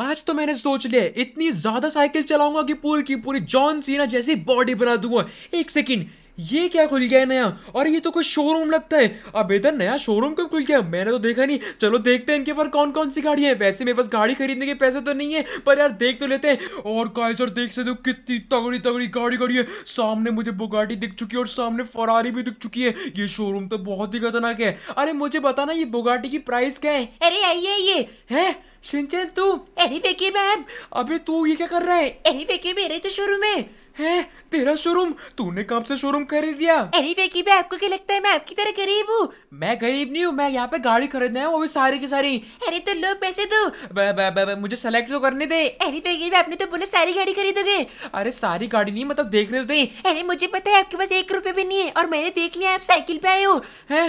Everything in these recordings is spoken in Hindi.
आज तो मैंने सोच लिया इतनी ज्यादा साइकिल चलाऊंगा कि पूरी की पूरी जॉन सीना जैसी बॉडी बना दूंगा एक सेकेंड ये क्या खुल गया है नया और ये तो कोई शोरूम लगता है अब इधर नया शोरूम कब खुल गया मैंने तो देखा नहीं चलो देखते हैं इनके पर कौन कौन सी गाड़ी है वैसे मेरे पास गाड़ी खरीदने के पैसे तो नहीं है पर यार देख तो लेते हैं और का देख सकते हो कितनी तगड़ी तगड़ी गाड़ी खड़ी है सामने मुझे बुगाटी दिख चुकी है और सामने फरारी भी दिख चुकी है ये शोरूम तो बहुत ही खतरनाक है अरे मुझे बताना ये बुगाटी की प्राइस क्या है अरे आइए ये है शिनचैन तू एनी फेकी मैम अबे तू ये क्या कर रहा है एनी फेकी मेरे तो शोरूम है है तेरा शोरूम तूने कहां से शोरूम खरीद लिया एनी फेकी मैं आपको क्या लगता है मैं आपकी तरह गरीब हूँ मैं गरीब नहीं हूँ मैं यहाँ पे गाड़ी खरीदना है वो भी सारी की सारी अरे तो लो पैसे दो मुझे सेलेक्ट तो करने दे एनी फेकी मैं आपने तो बोले सारी गाड़ी खरीदोगे अरे सारी गाड़ी नहीं मतलब देख रहे हो तुम अरे मुझे पता है आपके पास एक रुपये भी नहीं है और मैंने देख लिया आप साइकिल पे आए हो है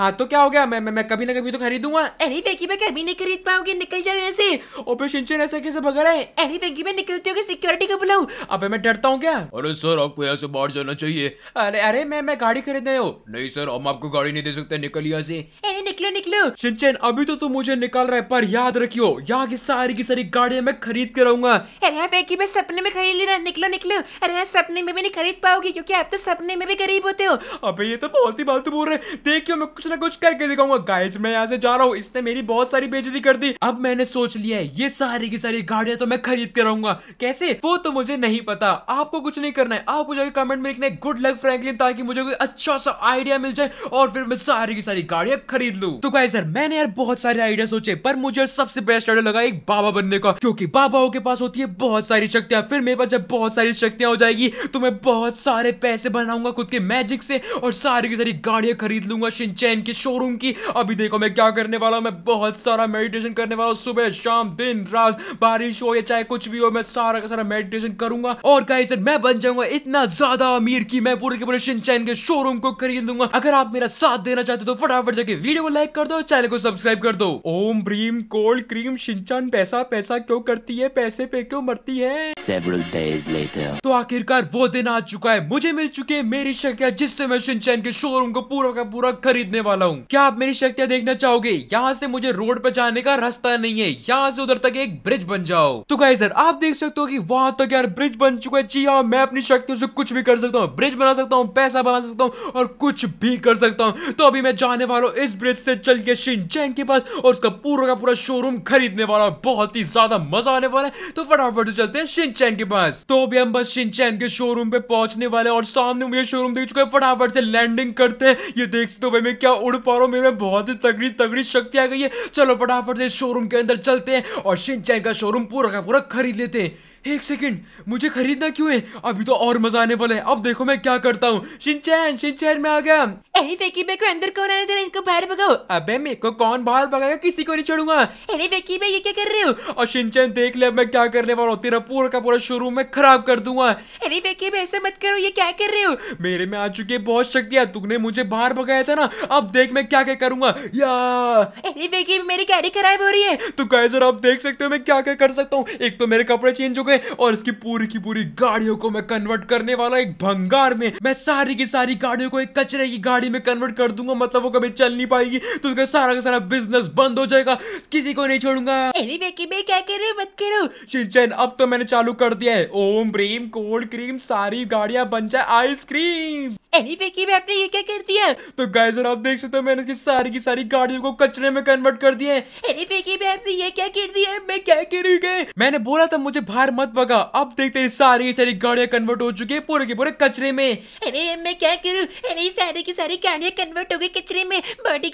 हाँ तो क्या हो गया मैं मैं कभी ना कभी तो खरीदूंगा एनी फेकी मैं कभी नहीं खरीद पाओगे निकल जाओ यहाँ से और फिर सिंचन ऐसा कैसे भगा है अरे वेगी में निकलते होगे सिक्योरिटी को बुलाओ अबे मैं डरता हूँ क्या अरे सर आपको यहाँ से बाहर जाना चाहिए अरे अरे मैं मैं गाड़ी खरीदने हो नहीं सर हम आपको गाड़ी नहीं दे सकते निकल यहाँ से अरे निकलो निकलो सिंचन अभी तो तुम मुझे निकाल रहे पर याद रखियो यहाँ की सारी की सारी गाड़ियाँ मैं खरीद के रहूंगा अरे वेगी मैं सपने में खरीद लेना निकलो निकलो अरे सपने में भी नहीं खरीद पाओगी क्योंकि आप तो सपने में भी गरीब होते हो अबे ये तो बहुत ही बात बोल रहे देखियो मैं कुछ ना कुछ करके दिखाऊंगा गाइस मैं यहाँ से जा रहा हूँ इसने मेरी बहुत सारी बेजती कर कर दी अब मैंने सोच लिया है ये सारी की सारी गाड़ियां तो मैं खरीद कर रहूंगा कैसे वो तो मुझे नहीं पता आपको कुछ नहीं करना है आपको जाके कमेंट में लिखना है गुड लक फ्रैंकलिन ताकि मुझे कोई अच्छा सा आइडिया मिल जाए और फिर मैं सारी की सारी गाड़ियां खरीद लू तो कहे सर मैंने यार बहुत सारे आइडिया सोचे पर मुझे सबसे बेस्ट आइडिया लगा एक बाबा बनने का क्योंकि बाबाओं के पास होती है बहुत सारी शक्तियां फिर मेरे पास जब बहुत सारी शक्तियां हो जाएगी तो मैं बहुत सारे पैसे बनाऊंगा खुद के मैजिक से और सारी की सारी गाड़ियां खरीद लूंगा शिनचैन के शोरूम की अभी देखो मैं क्या करने वाला हूँ मैं बहुत सारा मेडिटेशन मेडिटेशन करने वाला हूँ सुबह शाम दिन रात बारिश हो या चाहे कुछ भी हो मैं सारा का सारा मेडिटेशन करूंगा और गाइस मैं बन जाऊंगा इतना ज्यादा अमीर की मैं पूरे के पूरे शिनचैन के शोरूम को खरीद लूंगा अगर आप मेरा साथ देना चाहते हो तो फटाफट जाके वीडियो को लाइक कर दो चैनल को सब्सक्राइब कर दो ओम ब्रीम कोल्ड क्रीम शिनचैन पैसा पैसा क्यों करती है पैसे पे क्यों मरती है several days later. तो आखिरकार वो दिन आ चुका है मुझे मिल चुकी है मेरी शक्तियाँ जिससे मैं शिनचैन के शोरूम को पूरा का पूरा खरीदने वाला हूँ क्या आप मेरी शक्तियाँ देखना चाहोगे यहाँ से मुझे रोड पर जाने का रास्ता नहीं है यहाँ से उधर तक एक ब्रिज बन जाओ तो गाइज सर आप देख सकते हो कि वहां तक यार ब्रिज बन चुका है जी हाँ मैं अपनी शक्तियों से कुछ भी कर सकता हूँ ब्रिज बना सकता हूँ पैसा बना सकता हूँ और कुछ भी कर सकता हूँ तो अभी मैं जाने वाला हूँ इस ब्रिज से चल के शिनचैंग के पास और उसका पूरा का पूरा शोरूम खरीदने वाला बहुत ही ज्यादा मजा आने वाला है तो फटाफट चलते हैं शिनचैन के पास तो अभी हम बस शिनचैन के शोरूम पे पहुंचने वाले और सामने मुझे शोरूम देख चुका है फटाफट से लैंडिंग करते हैं ये देख सकते हो भाई मैं क्या उड़ पा रहा हूँ मेरे बहुत ही तगड़ी तगड़ी शक्ति आ गई है चलो फटाफट से शोरूम के अंदर चलते हैं और शिनचैन का शोरूम पूरा का पूरा खरीद लेते हैं एक सेकंड मुझे खरीदना क्यों है अभी तो और मजा आने वाला है अब देखो मैं क्या करता हूँ शिनचैन शिनचैन में आ गया अरे फेंकी बे को अंदर कौन आने दे रहा इनको बाहर भगाओ अबे मेरे को कौन बाहर भगाएगा किसी को नहीं छोड़ूंगा अरे फेकी बे ये क्या कर रहे हो और शिनचैन देख ले अब मैं क्या करने वाला हूँ तेरा पूरा का पूरा शोरूम में खराब कर दूंगा अरे फेकी बे ऐसा मत करो ये क्या कर रहे हो मेरे में आ चुकी है बहुत शक्तियाँ तुमने मुझे बाहर भगाया था ना अब देख मैं क्या क्या करूंगा या अरे फेंकी मेरी कैडी खराब हो रही है तो सर आप देख सकते हो मैं क्या क्या कर सकता हूँ एक तो मेरे कपड़े चेंज हो गए में और इसकी पूरी की पूरी गाड़ियों को मैं कन्वर्ट करने वाला एक भंगार में मैं सारी की सारी गाड़ियों को एक कचरे की गाड़ी में कन्वर्ट कर दूंगा मतलब वो कभी चल नहीं पाएगी तो उसका सारा का सारा बिजनेस बंद हो जाएगा किसी को नहीं छोड़ूंगा क्या मत करो अब तो मैंने चालू कर दिया है ओम ब्रेम कोल्ड क्रीम सारी गाड़ियां बन जाए आइसक्रीम ये क्या कर दिया तो गाइस और आप देख सकते हो मैंने इसकी सारी की सारी गाड़ियों को कचरे में कन्वर्ट कर दिए ये क्या कर दिया मैं क्या गए मैंने बोला था मुझे बाहर मत भगा अब देखते हैं सारी की सारी गाड़ियाँ कन्वर्ट हो चुकी है पूरे के पूरे कचरे में अरे मैं क्या करूँ अरे सारी की सारी गाड़िया कन्वर्ट हो गई कचरे में बॉडी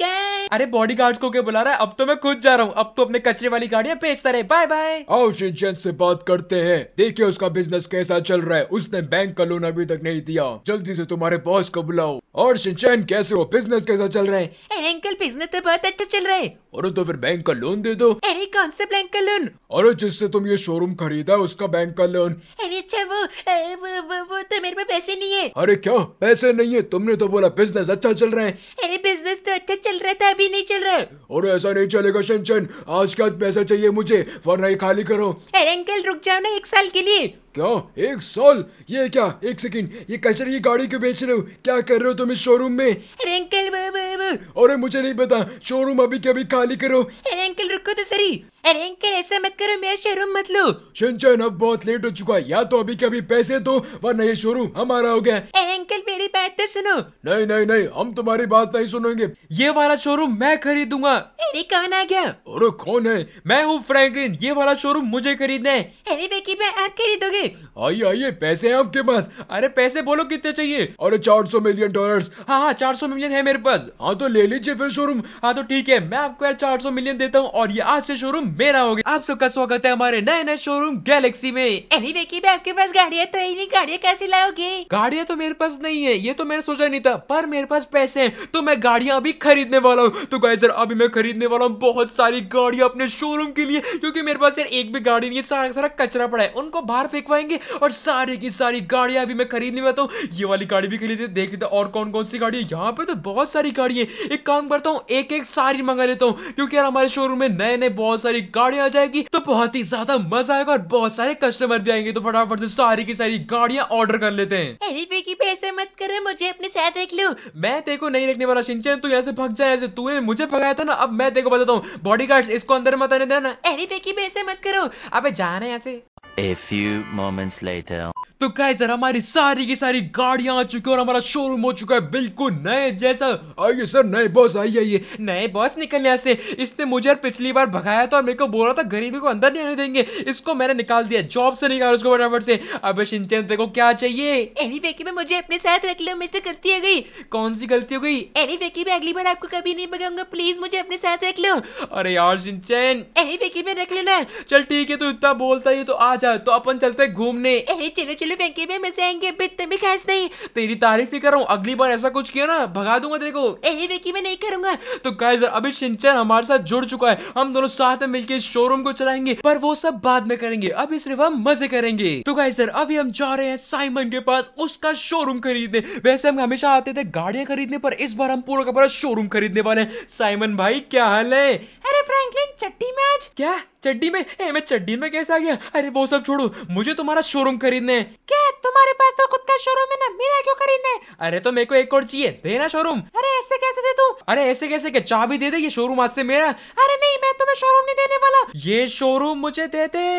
अरे बॉडी गार्ड को क्या बुला रहा है अब तो मैं खुद जा रहा हूँ अब तो अपने कचरे वाली गाड़ियाँ बेचता रहे बाय बाय आओ शिनचैन से बात करते हैं देखिए उसका बिजनेस कैसा चल रहा है उसने बैंक का लोन अभी तक नहीं दिया जल्दी से तुम्हारे voz, cabelão. और सिंचन कैसे हो बिजनेस कैसा चल रहा है अरे अंकल बिजनेस तो बहुत अच्छा चल रहा है और तो फिर बैंक का लोन दे दो अरे कौन सा बैंक का लोन अरे जिससे तुम ये शोरूम खरीदा उसका बैंक का लोन अरे अच्छा वो वो, वो, वो तो मेरे पास पैसे नहीं है अरे क्या पैसे नहीं है तुमने तो बोला बिजनेस अच्छा चल रहा है अरे बिजनेस तो अच्छा चल रहा था तो अभी नहीं चल रहा है और ऐसा नहीं चलेगा सिंचन आज का पैसा चाहिए मुझे वरना ये खाली करो अरे अंकल रुक जाओ ना एक साल के लिए क्या एक साल ये क्या एक सेकेंड ये कचरे की गाड़ी क्यों बेच रहे हो क्या कर रहे हो तुम इस शोरूम में अरे अंकल अरे मुझे नहीं पता शोरूम अभी के अभी खाली करो अरे अंकल रुको तो सही अरे अंकल ऐसा मत करो मेरा शोरूम मत लो शिनचैन अब बहुत लेट हो चुका है या तो अभी के अभी पैसे दो वरना ये शोरूम हमारा हो गया अरे अंकल मेरी बात तो सुनो नहीं नहीं नहीं हम तुम्हारी बात नहीं सुनेंगे ये वाला शोरूम मैं खरीदूंगा अरे कौन आ गया अरे कौन है मैं हूँ फ्रैंकलिन ये वाला शोरूम मुझे खरीदना है अरे बेकी मैं आप खरीदोगे आइए आइए पैसे हैं आपके पास अरे पैसे बोलो कितने चाहिए अरे चार सौ मिलियन डॉलर हाँ हाँ चार सौ मिलियन है मेरे पास हाँ तो ले लीजिए फिर शोरूम हाँ तो ठीक है मैं आपको यार चार सौ मिलियन देता हूँ और ये आज से शोरूम मेरा होगी आप सबका स्वागत है हमारे नए नए शोरूम गैलेक्सी में एनी वे की आपके पास गाड़ी तो है तो इन्हीं गाड़ियाँ कैसे लाओगे गाड़ियाँ तो मेरे पास नहीं है ये तो मैंने सोचा नहीं था पर मेरे पास पैसे हैं तो मैं गाड़ियाँ अभी खरीदने वाला हूँ तो गाय सर अभी मैं खरीदने वाला हूँ बहुत सारी गाड़िया अपने शोरूम के लिए क्योंकि मेरे पास यार एक भी गाड़ी नहीं है सारा सारा कचरा पड़ा है उनको बाहर फेंकवाएंगे और सारी की सारी गाड़िया अभी मैं खरीदने वाला हूँ ये वाली गाड़ी भी खरीदी देख लेते और कौन कौन सी गाड़ी है यहाँ पे तो बहुत सारी गाड़ी है एक काम करता हूँ एक एक सारी मंगा लेता हूँ क्योंकि यार हमारे शोरूम में नए नए बहुत सारी सारी गाड़ियां आ जाएगी तो बहुत ही ज्यादा मजा आएगा और बहुत सारे कस्टमर भी आएंगे तो फटाफट से सारी की सारी गाड़ियां ऑर्डर कर लेते हैं अरे फिकी ऐसे मत करो मुझे अपने साथ रख लो मैं तेरे को नहीं रखने वाला सिंचन तू यहाँ से भाग जाए ऐसे तू मुझे भगाया था ना अब मैं तेरे को बताता हूँ बॉडी इसको अंदर मत आने देना अरे पैसे मत करो अब जाना यहाँ ऐसे A few moments later. तो गाइस यार हमारी सारी की सारी गाड़ियां आ चुकी है और हमारा शोरूम हो चुका है बिल्कुल नए जैसा आइए सर नए बॉस आइए आइए नए बॉस निकलने ऐसे इसने मुझे यार पिछली बार भगाया था और मेरे को बोल रहा था गरीबी को अंदर नहीं आने देंगे इसको मैंने निकाल दिया जॉब से निकाल उसको फटाफट से अब सिंचन देखो क्या चाहिए एनी फेकी में मुझे अपने साथ रख लो मेरे से गलती हो गई कौन सी गलती हो गई एनी फेकी में अगली बार आपको कभी नहीं भगाऊंगा प्लीज मुझे अपने साथ रख लो अरे यार सिंचन एनी फेकी में रख लेना चल ठीक है तू इतना बोलता ही तो आ जा तो अपन चलते घूमने चलो चलो खुले फेंके में मचाएंगे बित्ते भी खास नहीं तेरी तारीफ ही कर रहा हूँ अगली बार ऐसा कुछ किया ना भगा दूंगा तेरे को ए फेंकी मैं नहीं करूंगा तो गाइस अभी शिनचैन हमारे साथ जुड़ चुका है हम दोनों साथ में मिलकर शोरूम को चलाएंगे पर वो सब बाद में करेंगे अभी सिर्फ हम मजे करेंगे तो गाइस सर अभी हम जा रहे हैं साइमन के पास उसका शोरूम खरीदने वैसे हम हमेशा आते थे गाड़ियां खरीदने पर इस बार हम पूरा का पूरा शोरूम खरीदने वाले हैं साइमन भाई क्या हाल है अरे फ्रैंकलिन चट्टी में आज क्या चड्डी में ए मैं चड्डी में कैसे आ गया अरे वो सब छोड़ो मुझे तुम्हारा शोरूम खरीदने क्या तुम्हारे पास तो खुद का शोरूम है ना मेरा क्यों खरीदने अरे तो मेरे को एक और चाहिए देना शोरूम अरे ऐसे कैसे दे तू अरे ऐसे कैसे क्या चाबी दे दे ये शोरूम हाथ से मेरा अरे नहीं मैं तुम्हें शोरूम नहीं देने वाला ये शोरूम मुझे दे दे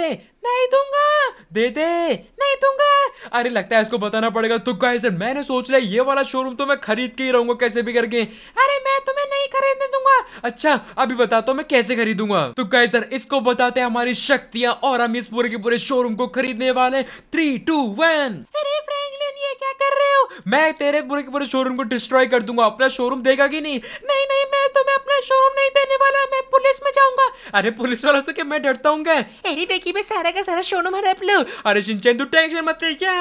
नहीं दूंगा दे दे नहीं दूंगा अरे लगता है इसको बताना पड़ेगा तो कैसे मैंने सोच लिया ये वाला शोरूम तो मैं खरीद के ही रहूंगा कैसे भी करके अरे मैं तुम्हें नहीं खरीदने दूंगा अच्छा अभी बताता हूँ मैं कैसे खरीदूंगा तो गाइस सर इसको बताते हैं हमारी शक्तियाँ और हम इस पूरे के पूरे शोरूम को खरीदने वाले थ्री टू वन अरे ये क्या कर रहे हो मैं तेरे पूरे के पूरे शोरूम को डिस्ट्रॉय कर दूंगा अपना शोरूम देगा कि नहीं नहीं नहीं मैं तुम्हें अपना शोरूम नहीं देने वाला मैं पुलिस में जाऊंगा अरे पुलिस वालों से क्या मैं डरता हूँ अरे वेकी में सारा का सारा शोरूम हड़प लो अरे सिंचन तू टेंशन मत ले क्या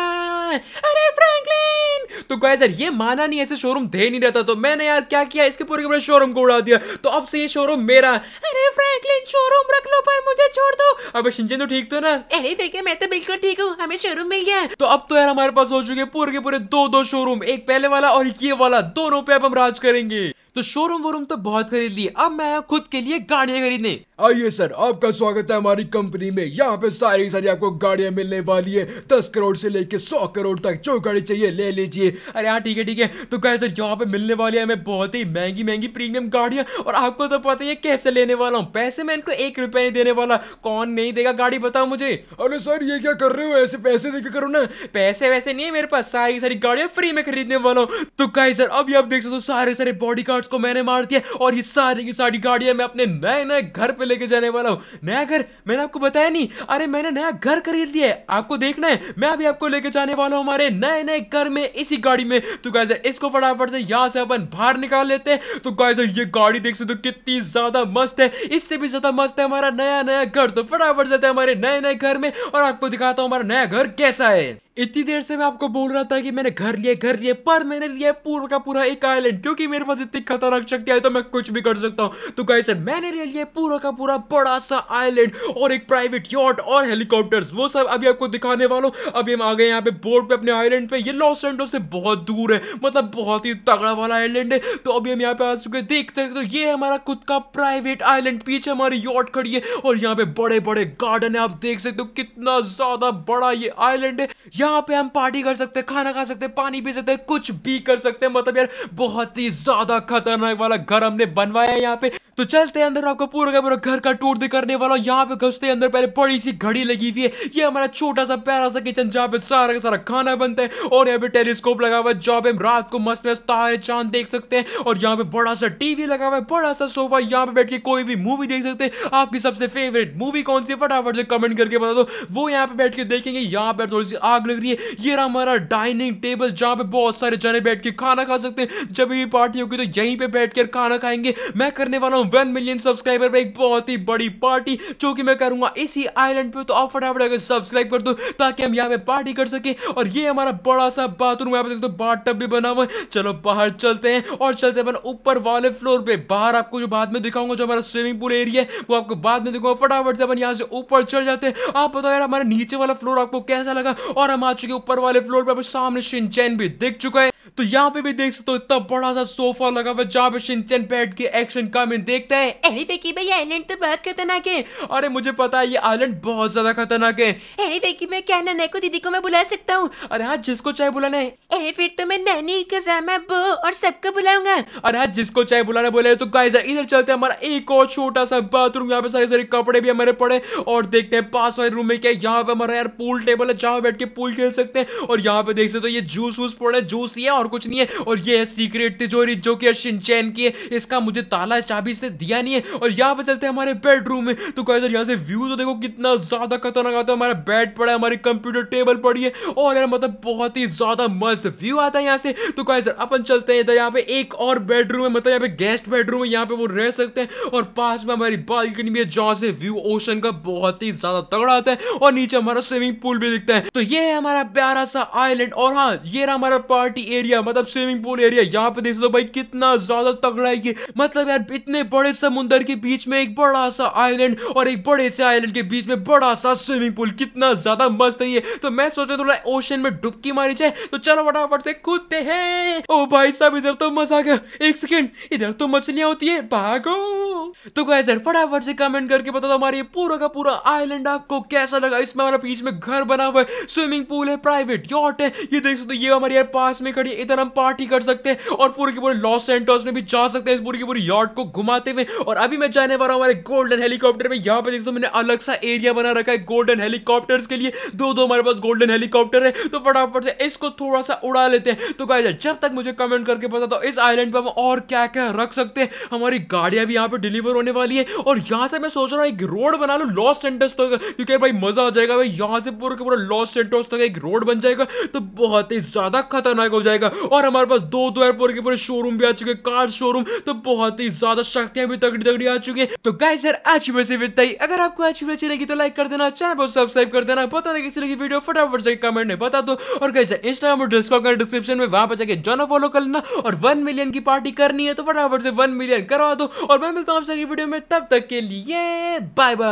अरे फ्रैंकलिन तो गाइस यार ये माना नहीं ऐसे शोरूम दे नहीं रहता तो मैंने यार क्या किया इसके पूरे के पूरे शोरूम को उड़ा दिया तो अब से ये शोरूम मेरा अरे फ्रैंकलिन शोरूम रख लो पर मुझे छोड़ दो अब सिंचन तो ठीक तो ना अरे वेकी मैं तो बिल्कुल ठीक हूँ हमें शोरूम मिल गया तो अब तो यार हमारे पास हो चुके पूरे के पूरे दो दो शोरूम एक पहले वाला और ये वाला दोनों पे अब हम राज करेंगे तो शोरूम वोरूम तो बहुत खरीद लिए अब मैं खुद के लिए गाड़ियां खरीदने आइए सर आपका स्वागत है हमारी कंपनी में यहाँ पे सारी सारी आपको गाड़ियाँ मिलने वाली है दस करोड़ से लेके सौ करोड़ तक जो गाड़ी चाहिए ले लीजिए अरे हाँ ठीक है ठीक है तो कहे सर यहाँ पे मिलने वाली है हमें बहुत ही महंगी महंगी प्रीमियम गाड़ियाँ और आपको तो पता ही कैसे लेने वाला हूँ पैसे मैं इनको एक रुपया नहीं देने वाला कौन नहीं देगा गाड़ी बताओ मुझे अरे सर ये क्या कर रहे हो ऐसे पैसे दे करो ना पैसे वैसे नहीं है मेरे पास सारी सारी गाड़ियाँ फ्री में खरीदने वाला हूँ तो कहे सर अभी आप देख सकते हो सारे सारे बॉडी को मैंने मार दिया और ये सारी की सारी गाड़ियाँ मैं अपने नए नए घर पे लेके जाने वाला हूँ नया घर मैंने आपको बताया नहीं अरे मैंने नया घर खरीद लिया है आपको देखना है मैं अभी आपको लेके जाने वाला हूँ हमारे नए नए घर में इसी गाड़ी में तो गाइजर इसको फटाफट से यहाँ से अपन बाहर निकाल लेते हैं तो गाइजर ये गाड़ी देख सकते हो कितनी ज्यादा मस्त है इससे भी ज्यादा मस्त है हमारा नया नया घर तो फटाफट जाते हैं हमारे नए नए घर में और आपको दिखाता हूँ हमारा नया घर कैसा है इतनी देर से मैं आपको बोल रहा था कि मैंने घर लिए घर लिए पर मैंने लिया पूरा का पूरा एक आइलैंड क्योंकि मेरे पास इतनी खतरनाक शक्ति आई तो मैं कुछ भी कर सकता हूँ तो सर मैंने ले लिया पूरा का पूरा बड़ा सा आइलैंड और एक प्राइवेट यॉट और हेलीकॉप्टर्स वो सब अभी आपको दिखाने वालों अभी हम आ गए यहाँ पे बोर्ड पे अपने आइलैंड पे ये लॉस एंडो से बहुत दूर है मतलब बहुत ही तगड़ा वाला आइलैंड है तो अभी हम यहाँ पे आ चुके हैं देख सकते तो ये हमारा खुद का प्राइवेट आइलैंड पीछे हमारी यॉट खड़ी है और यहाँ पे बड़े बड़े गार्डन है आप देख सकते हो कितना ज्यादा बड़ा ये आइलैंड है यहाँ पे हम पार्टी कर सकते हैं खाना खा सकते हैं पानी पी सकते हैं कुछ भी कर सकते हैं मतलब यार बहुत ही ज्यादा खतरनाक वाला घर हमने बनवाया है यहाँ पे तो चलते हैं अंदर आपको पूरा का पूरा घर का टूर करने वाला यहाँ पे घुसते हैं अंदर पहले बड़ी सी घड़ी लगी हुई है ये हमारा छोटा सा प्यारा सा किचन जहाँ पे सारा का सारा खाना बनता है और यहाँ पे टेलीस्कोप लगा हुआ है जहाँ पे हम रात को मस्त मस्त तारे चांद देख सकते हैं और यहाँ पे बड़ा सा टीवी लगा हुआ है बड़ा सा सोफा यहाँ पे बैठ के कोई भी मूवी देख सकते हैं आपकी सबसे फेवरेट मूवी कौन सी फटाफट से कमेंट करके बता दो वो यहाँ पे बैठ के देखेंगे यहाँ पे थोड़ी सी आग लग रही है ये रहा हमारा डाइनिंग टेबल जहाँ पे बहुत सारे जने बैठ के खाना खा सकते हैं जब भी पार्टी होगी तो यहीं पे बैठ कर खाना खाएंगे मैं करने वाला हूँ वन मिलियन सब्सक्राइबर पर एक बहुत ही बड़ी पार्टी जो कि मैं करूँगा इसी आइलैंड पे तो आप फटाफट अगर सब्सक्राइब कर दो ताकि हम यहाँ पे पार्टी कर सके और ये हमारा बड़ा सा बाथरूम यहाँ पे देखते बाथ टब भी बना हुआ है चलो बाहर चलते हैं और चलते हैं अपन ऊपर वाले फ्लोर पे बाहर आपको जो बाद में दिखाऊंगा जो हमारा स्विमिंग पूल एरिया है वो आपको बाद में दिखाऊंगा फटाफट से अपन यहाँ से ऊपर चढ़ जाते हैं आप बताओ यार हमारा नीचे वाला फ्लोर आपको कैसा लगा और हम आ चुके ऊपर वाले फ्लोर पे सामने शिनचैन भी दिख चुका है तो यहाँ पे भी देख सकते हो इतना बड़ा सा सोफा लगा हुआ जहाँ पे शिंचन बैठ के एक्शन का देखता है अरे फेकी भाई आइलैंड तो बहुत खतरनाक है अरे मुझे पता है ये आइलैंड बहुत ज्यादा खतरनाक है अरे फेकी मैं क्या नैना को दीदी को मैं बुला सकता हूँ अरे हाँ जिसको चाहे बुलाना है अरे फिर तो मैं नैनी कजामा बो और सबको बुलाऊंगा अरे हाँ जिसको चाहे बुलाना बोले तो गाइस हाँ, इधर चलते हैं हमारा एक और छोटा सा बाथरूम यहाँ पे सारे सारे कपड़े भी हमारे पड़े और देखते हैं पास वाले रूम में क्या यहाँ पे हमारा यार पूल टेबल है जहाँ बैठ के पूल खेल सकते हैं और यहाँ पे देख सकते हो ये जूस वूस पड़े जूस ये और कुछ नहीं है और ये है सीक्रेट तिजोरी जो कि शिनचैन की है इसका मुझे ताला चाबी से दिया नहीं है और यहाँ पर चलते हैं हमारे बेडरूम में तो कहते यहाँ से व्यू तो देखो कितना ज़्यादा खतरनाक आता है हमारा बेड पड़ा है हमारी कंप्यूटर टेबल पड़ी है और यार मतलब बहुत ही ज़्यादा मस्त व्यू आता है यहाँ से तो कहते अपन चलते हैं यहाँ पे एक और बेडरूम है मतलब यहाँ पे गेस्ट बेडरूम है यहाँ पे वो रह सकते हैं और पास में हमारी बालकनी भी है जहाँ से व्यू ओशन का बहुत ही ज़्यादा तगड़ा आता है और नीचे हमारा स्विमिंग पूल भी दिखता है तो ये है हमारा प्यारा सा आइलैंड और हाँ ये रहा हमारा पार्टी एरिया एरिया मतलब स्विमिंग पूल एरिया यहाँ पे देख सकते हो भाई कितना ज्यादा तगड़ा है ये मतलब यार इतने बड़े समुद्र के बीच में एक बड़ा सा आइलैंड और एक बड़े से आइलैंड के बीच में बड़ा सा स्विमिंग पूल कितना ज्यादा मस्त है ये तो मैं सोच रहा थोड़ा ओशन में डुबकी मारी जाए तो चलो फटाफट से कूदते हैं ओ भाई साहब इधर तो मजा आ गया एक सेकेंड इधर तो मछलियां होती है भागो तो गाइस सर फटाफट से कमेंट करके बता दो हमारे पूरा का पूरा आइलैंड आपको कैसा लगा इसमें हमारा बीच में घर बना हुआ है स्विमिंग पूल है प्राइवेट यॉट है ये देख सकते हो ये हमारे यार पास में खड़ी इधर हम पार्टी कर सकते हैं और पूरे की पूरी लॉस एंटर्स में भी जा सकते हैं इस पूरी की पूरी यार्ड को घुमाते हुए और अभी मैं जाने वाला हूँ हमारे गोल्डन हेलीकॉप्टर में यहाँ पे देखते मैंने अलग सा एरिया बना रखा है गोल्डन हेलीकॉप्टर्स के लिए दो दो हमारे पास गोल्डन हेलीकॉप्टर है तो फटाफट से इसको थोड़ा सा उड़ा लेते हैं तो गाइस जब तक मुझे कमेंट करके पता था तो इस आइलैंड पर हम और क्या क्या रख सकते हैं हमारी गाड़ियां भी यहाँ पे डिलीवर होने वाली है और यहाँ से मैं सोच रहा हूँ एक रोड बना लूँ लॉस सेंटर्स तो क्योंकि भाई मजा आ जाएगा भाई यहाँ से पूरा पूरा लॉस सेंटर्स तक तो एक रोड बन जाएगा तो बहुत ही ज्यादा खतरनाक हो जाएगा और हमारे पास दो दो एयरपोर्ट के पूरे शोरूम भी आ चुके कार शोरूम तो बहुत ही ज्यादा शक्तियां भी तगड़ी तगड़ी आ चुकी है तो गाय सर आज की वैसे वित्त अगर आपको अच्छी वीडियो चलेगी तो लाइक कर देना चैनल को सब्सक्राइब कर देना पता नहीं किसी लगी वीडियो फटाफट से कमेंट में बता दो और कैसे इंस्टाग्राम और डिस्कॉर्ड का डिस्क्रिप्शन में वहां पर जाकर जॉनो फॉलो कर लेना और वन मिलियन की पार्टी करनी है तो फटाफट से वन मिलियन करवा दो और मैं मिलता हूँ आपसे वीडियो में तब तक के लिए बाय बाय